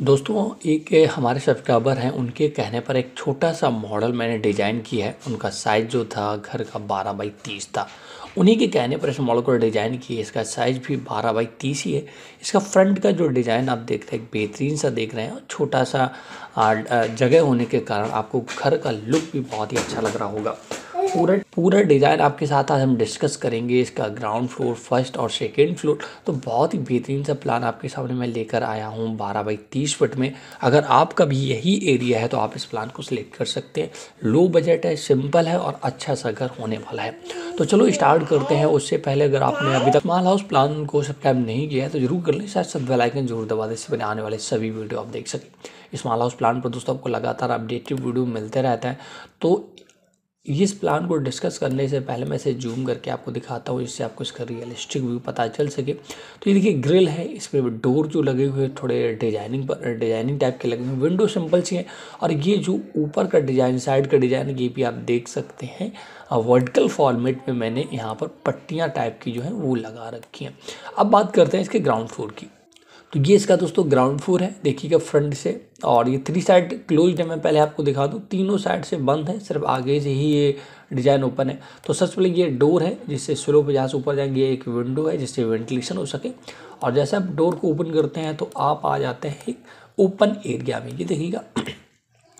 दोस्तों एक हमारे सब्सक्राइबर हैं उनके कहने पर एक छोटा सा मॉडल मैंने डिज़ाइन किया है उनका साइज़ जो था घर का बारह बाई तीस था उन्हीं के कहने पर इस मॉडल को डिज़ाइन किया इसका साइज़ भी बारह बाई तीस ही है इसका फ्रंट का जो डिज़ाइन आप देख रहे हैं बेहतरीन सा देख रहे हैं छोटा सा जगह होने के कारण आपको घर का लुक भी बहुत ही अच्छा लग रहा होगा पूरा पूरा डिज़ाइन आपके साथ आज हम डिस्कस करेंगे इसका ग्राउंड फ्लोर फर्स्ट और सेकेंड फ्लोर तो बहुत ही बेहतरीन सा प्लान आपके सामने मैं लेकर आया हूँ बारह बाई तीस फुट में अगर आपका भी यही एरिया है तो आप इस प्लान को सिलेक्ट कर सकते हैं लो बजट है सिंपल है और अच्छा सा घर होने वाला है तो चलो स्टार्ट करते हैं उससे पहले अगर आपने अभी तक माल हाउस प्लान को सब्सक्राइब नहीं किया है तो जरूर कर लें शायद सब वेलाइकन जरूर दबा दें इससे आने वाले सभी वीडियो आप देख सकें इस माल हाउस प्लान पर दोस्तों आपको लगातार अपडेटेड वीडियो मिलते रहते हैं तो इस प्लान को डिस्कस करने से पहले मैं इसे जूम करके आपको दिखाता हूँ जिससे आपको इसका रियलिस्टिक व्यू पता चल सके तो ये देखिए ग्रिल है इस पर डोर जो लगे हुए थोड़े डिजाइनिंग पर डिजाइनिंग टाइप के लगे हुए विंडो सिंपल सी है और ये जो ऊपर का डिजाइन साइड का डिजाइन ये भी आप देख सकते हैं वर्टिकल फॉर्मेट में मैंने यहाँ पर पट्टियाँ टाइप की जो है वो लगा रखी हैं अब बात करते हैं इसके ग्राउंड फ्लोर की तो ये इसका दोस्तों ग्राउंड फ्लोर है देखिएगा फ्रंट से और ये थ्री साइड क्लोज है मैं पहले आपको दिखा दूँ तीनों साइड से बंद है सिर्फ आगे से ही ये डिज़ाइन ओपन है तो सबसे पहले ये डोर है जिससे स्लो जहाँ से ऊपर जाएंगे एक विंडो है जिससे वेंटिलेशन हो सके और जैसे आप डोर को ओपन करते हैं तो आप आ जाते हैं एक ओपन एरिया में ये देखिएगा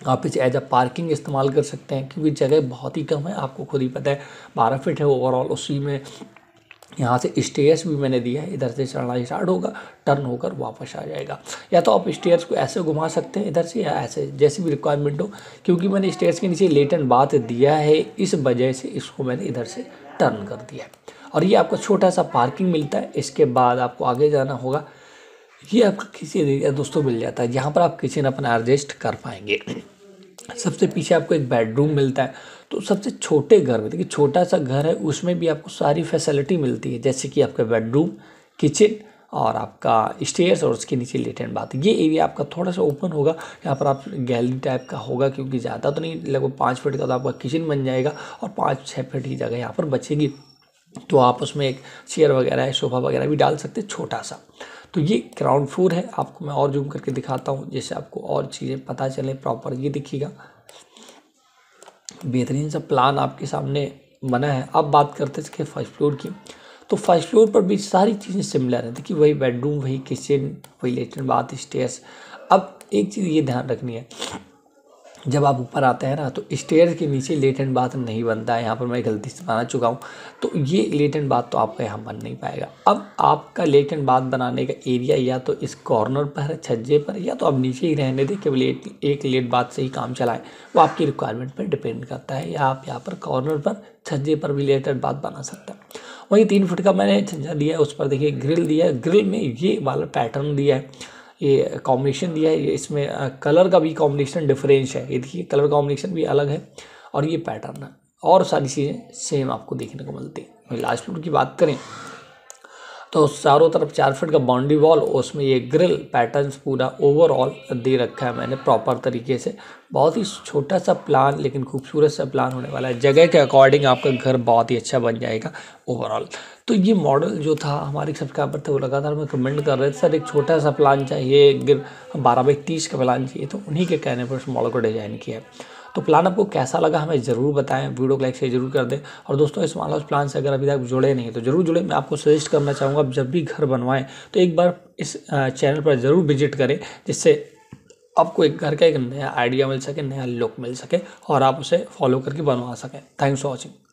आप इसे एज अ पार्किंग इस्तेमाल कर सकते हैं क्योंकि जगह बहुत ही कम है आपको खुद ही पता है बारह फिट है ओवरऑल उसी में यहाँ से स्टेयर्स भी मैंने दिया है इधर से चढ़ना स्टार्ट होगा टर्न होकर वापस आ जाएगा या तो आप स्टेयर्स को ऐसे घुमा सकते हैं इधर से या ऐसे जैसी भी रिक्वायरमेंट हो क्योंकि मैंने स्टेयर्स के नीचे लेट एंड बात दिया है इस वजह से इसको मैंने इधर से टर्न कर दिया है और ये आपको छोटा सा पार्किंग मिलता है इसके बाद आपको आगे जाना होगा ये आपको किसी दोस्तों मिल जाता है जहाँ पर आप किचन अपना एडजस्ट कर पाएंगे सबसे पीछे आपको एक बेडरूम मिलता है तो सबसे छोटे घर में देखिए छोटा सा घर है उसमें भी आपको सारी फैसिलिटी मिलती है जैसे कि आपका बेडरूम किचन और आपका स्टेयर्स और उसके नीचे लेटेंट बात ये एरिया आपका थोड़ा सा ओपन होगा यहाँ पर आप गैलरी टाइप का होगा क्योंकि ज़्यादा तो नहीं लगभग पाँच फीट का तो आपका किचन बन जाएगा और पाँच छः फीट की जगह यहाँ पर बचेगी तो आप उसमें एक चेयर वगैरह है सोफ़ा वगैरह भी डाल सकते हैं छोटा सा तो ये ग्राउंड फ्लोर है आपको मैं और जूम करके दिखाता हूँ जैसे आपको और चीज़ें पता चले प्रॉपर ये दिखेगा बेहतरीन सा प्लान आपके सामने बना है अब बात करते हैं इसके फर्स्ट फ्लोर की तो फर्स्ट फ्लोर पर भी सारी चीज़ें सिमिलर हैं देखिए वही बेडरूम वही किचन वही लेटरिन बाथ स्टेयर्स अब एक चीज़ ये ध्यान रखनी है जब आप ऊपर आते हैं ना तो स्टेयर के नीचे लेट एंड बाथ नहीं बनता है यहाँ पर मैं गलती से बना चुका हूँ तो ये लेट एंड बाथ तो आपका यहाँ बन नहीं पाएगा अब आपका लेट एंड बाथ बनाने का एरिया या तो इस कॉर्नर पर छज्जे पर या तो आप नीचे ही रहने दें केवल एक लेट बाथ से ही काम चलाएँ वो आपकी रिक्वायरमेंट पर डिपेंड करता है या आप यहाँ पर कॉर्नर पर छज्जे पर भी एंड बाथ बना सकते हैं वहीं तीन फुट का मैंने छज्जा दिया है उस पर देखिए ग्रिल दिया है ग्रिल में ये वाला पैटर्न दिया है ये कॉम्बिनेशन दिया है ये इसमें कलर का भी कॉम्बिनेशन डिफरेंस है ये देखिए कलर कॉम्बिनेशन भी अलग है और ये पैटर्न है और सारी चीज़ें सेम आपको देखने को मिलती है लास्ट फ्लोर की बात करें तो चारों तरफ चार फिट का बाउंड्री वॉल उसमें ये ग्रिल पैटर्न्स पूरा ओवरऑल दे रखा है मैंने प्रॉपर तरीके से बहुत ही छोटा सा प्लान लेकिन खूबसूरत सा प्लान होने वाला है जगह के अकॉर्डिंग आपका घर बहुत ही अच्छा बन जाएगा ओवरऑल तो ये मॉडल जो था हमारे सब्सक्राइबर थे वो लगातार हमें कमेंट कर रहे थे सर एक छोटा सा प्लान चाहिए गिर बारह बाई तीस का प्लान चाहिए तो उन्हीं के कहने पर उस मॉडल को डिज़ाइन किया है तो प्लान आपको कैसा लगा हमें ज़रूर बताएं वीडियो को लाइक शेयर जरूर कर दें और दोस्तों इस मान लो प्लान से अगर अभी तक जुड़े नहीं तो जरूर जुड़े मैं आपको सजेस्ट करना चाहूँगा आप जब भी घर बनवाएं तो एक बार इस चैनल पर ज़रूर विजिट करें जिससे आपको एक घर का एक नया आइडिया मिल सके नया लुक मिल सके और आप उसे फॉलो करके बनवा सकें थैंक्स फॉर वॉचिंग